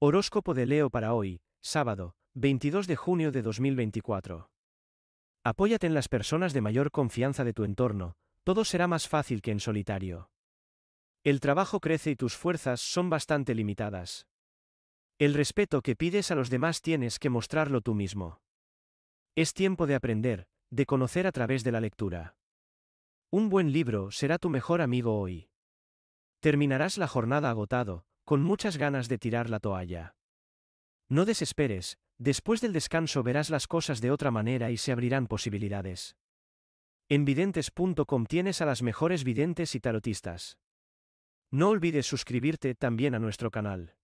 Horóscopo de Leo para hoy, sábado, 22 de junio de 2024. Apóyate en las personas de mayor confianza de tu entorno, todo será más fácil que en solitario. El trabajo crece y tus fuerzas son bastante limitadas. El respeto que pides a los demás tienes que mostrarlo tú mismo. Es tiempo de aprender, de conocer a través de la lectura. Un buen libro será tu mejor amigo hoy. Terminarás la jornada agotado, con muchas ganas de tirar la toalla. No desesperes, después del descanso verás las cosas de otra manera y se abrirán posibilidades. En videntes.com tienes a las mejores videntes y tarotistas. No olvides suscribirte también a nuestro canal.